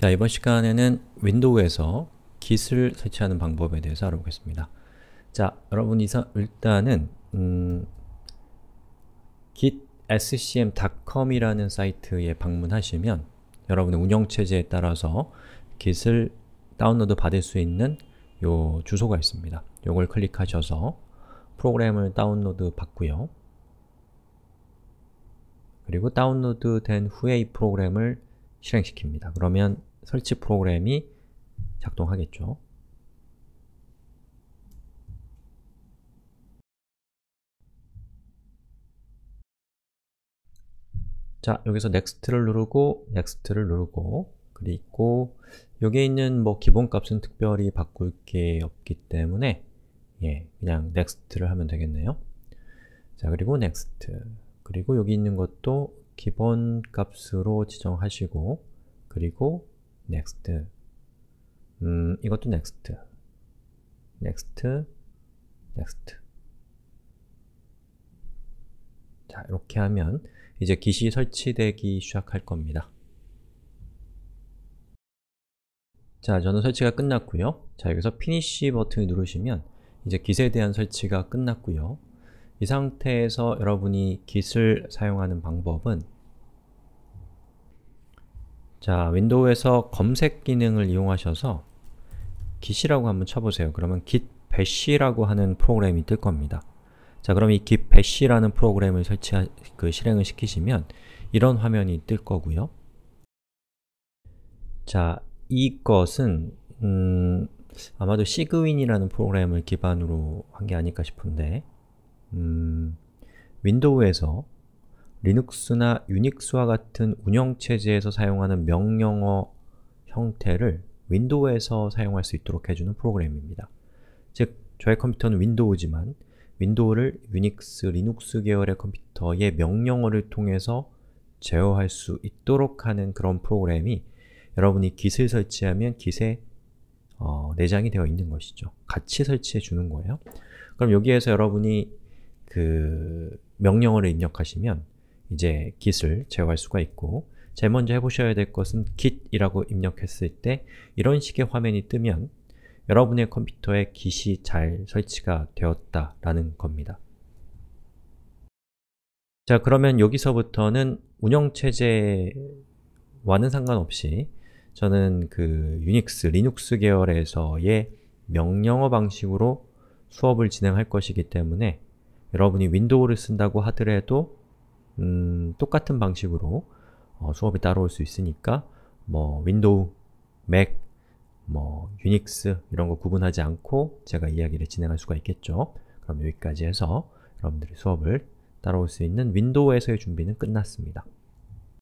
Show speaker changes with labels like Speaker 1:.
Speaker 1: 자, 이번 시간에는 윈도우에서 깃을 설치하는 방법에 대해서 알아보겠습니다. 자, 여러분 이사 일단은 음, git scm.com이라는 사이트에 방문하시면 여러분의 운영체제에 따라서 git을 다운로드 받을 수 있는 요 주소가 있습니다. 요걸 클릭하셔서 프로그램을 다운로드 받고요. 그리고 다운로드 된 후에 이 프로그램을 실행시킵니다. 그러면 설치 프로그램이 작동하겠죠. 자, 여기서 n e x t 를 누르고 n e x t 를 누르고 그리고 여기에 있는 뭐 기본값은 특별히 바꿀 게 없기 때문에 예, 그냥 n e x t 를 하면 되겠네요. 자, 그리고 next. 그리고 여기 있는 것도 기본값으로 지정하시고 그리고 next 음, 이것도 next next next 자, 이렇게 하면 이제 기시 설치되기 시작할 겁니다. 자, 저는 설치가 끝났고요. 자, 여기서 피니시 버튼을 누르시면 이제 깃에 대한 설치가 끝났고요. 이 상태에서 여러분이 깃을 사용하는 방법은 자, 윈도우에서 검색 기능을 이용하셔서 git이라고 한번 쳐보세요. 그러면 git bash라고 하는 프로그램이 뜰 겁니다. 자, 그럼 이 git bash라는 프로그램을 설치 그 실행을 시키시면 이런 화면이 뜰 거고요. 자, 이것은 음, 아마도 시그윈이라는 프로그램을 기반으로 한 게 아닐까 싶은데 음, 윈도우에서 리눅스나 유닉스와 같은 운영체제에서 사용하는 명령어 형태를 윈도우에서 사용할 수 있도록 해주는 프로그램입니다. 즉, 저의 컴퓨터는 윈도우지만 윈도우를 유닉스, 리눅스 계열의 컴퓨터의 명령어를 통해서 제어할 수 있도록 하는 그런 프로그램이 여러분이 g i t 을 설치하면 g i t 에 어, 내장이 되어 있는 것이죠. 같이 설치해 주는 거예요. 그럼 여기에서 여러분이 그 명령어를 입력하시면 이제 git을 제어할 수가 있고 제일 먼저 해보셔야 될 것은 git이라고 입력했을 때 이런 식의 화면이 뜨면 여러분의 컴퓨터에 git이 잘 설치가 되었다라는 겁니다. 자 그러면 여기서부터는 운영체제와는 상관없이 저는 그 유닉스, 리눅스 계열에서의 명령어 방식으로 수업을 진행할 것이기 때문에 여러분이 윈도우를 쓴다고 하더라도 음, 똑같은 방식으로 어, 수업이 따라올 수 있으니까 뭐 윈도우, 맥, 뭐 유닉스 이런 거 구분하지 않고 제가 이야기를 진행할 수가 있겠죠. 그럼 여기까지 해서 여러분들이 수업을 따라올 수 있는 윈도우에서의 준비는 끝났습니다.